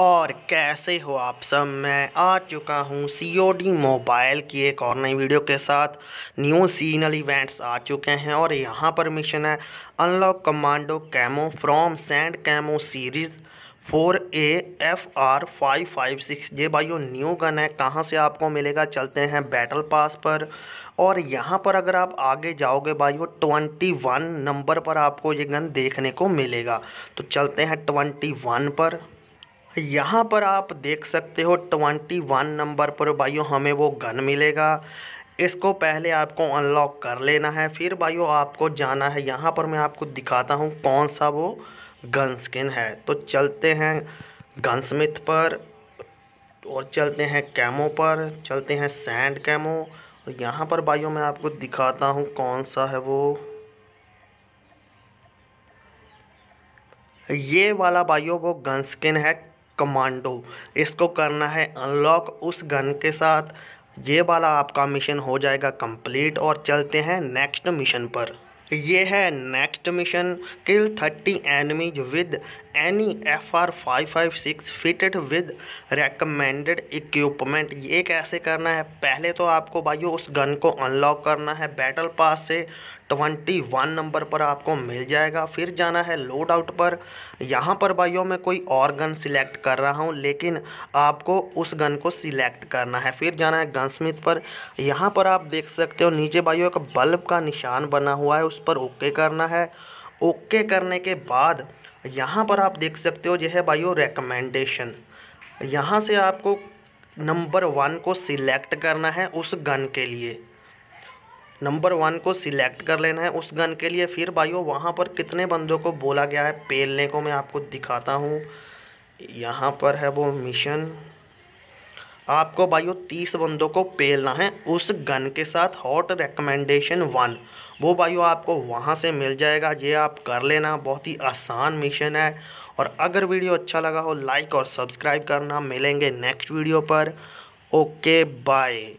और कैसे हो आप सब मैं आ चुका हूँ सी मोबाइल की एक और नई वीडियो के साथ न्यू सीजनल इवेंट्स आ चुके हैं और यहाँ पर मिशन है unlock commando camo from sand camo series for A F R five five six ये भाई न्यू गन है कहाँ से आपको मिलेगा चलते हैं बैटल पास पर और यहाँ पर अगर आप आगे जाओगे भाइयों ट्वेंटी वन नंबर पर आपको ये गन देखने को मिलेगा तो चलते हैं ट्वेंटी वन पर यहाँ पर आप देख सकते हो ट्वेंटी वन नंबर पर भाइयों हमें वो गन मिलेगा इसको पहले आपको अनलॉक कर लेना है फिर भाइयों आपको जाना है यहाँ पर मैं आपको दिखाता हूँ कौन सा वो गन स्किन है तो चलते हैं गन स्मिथ पर और चलते हैं कैमो पर चलते हैं सैंड कैमो और यहाँ पर भाइयों मैं आपको दिखाता हूँ कौन सा है वो ये वाला भाइयों वो गन स्किन है कमांडो इसको करना है अनलॉक उस गन के साथ ये वाला आपका मिशन हो जाएगा कंप्लीट और चलते हैं नेक्स्ट मिशन पर ये है next mission kill thirty enemies with any F R five five six fitted with recommended equipment ये कैसे करना है पहले तो आपको भाइयों उस गन को अनलॉक करना है बैटल पास से ट्वेंटी वन नंबर पर आपको मिल जाएगा फिर जाना है लोड आउट पर यहाँ पर भाइयों मैं कोई और गन सिलेक्ट कर रहा हूँ लेकिन आपको उस गन को सिलेक्ट करना है फिर जाना है गन स्मिथ पर यहाँ पर आप देख सकते हो नीचे भाइयों एक बल्ब का निशान बना हुआ है उस पर ओके करना है ओके करने के बाद यहाँ पर आप देख सकते हो यह है भाइयों रेकमेंडेशन यहाँ से आपको नंबर वन को सिलेक्ट करना है उस गन के लिए नंबर वन को सिलेक्ट कर लेना है उस गन के लिए फिर भाइयों वहाँ पर कितने बंदों को बोला गया है पेलने को मैं आपको दिखाता हूँ यहाँ पर है वो मिशन आपको भाइयों तीस बंदों को पेलना है उस गन के साथ हॉट रिकमेंडेशन वन वो भाइयों आपको वहाँ से मिल जाएगा ये आप कर लेना बहुत ही आसान मिशन है और अगर वीडियो अच्छा लगा हो लाइक और सब्सक्राइब करना मिलेंगे नेक्स्ट वीडियो पर ओके बाय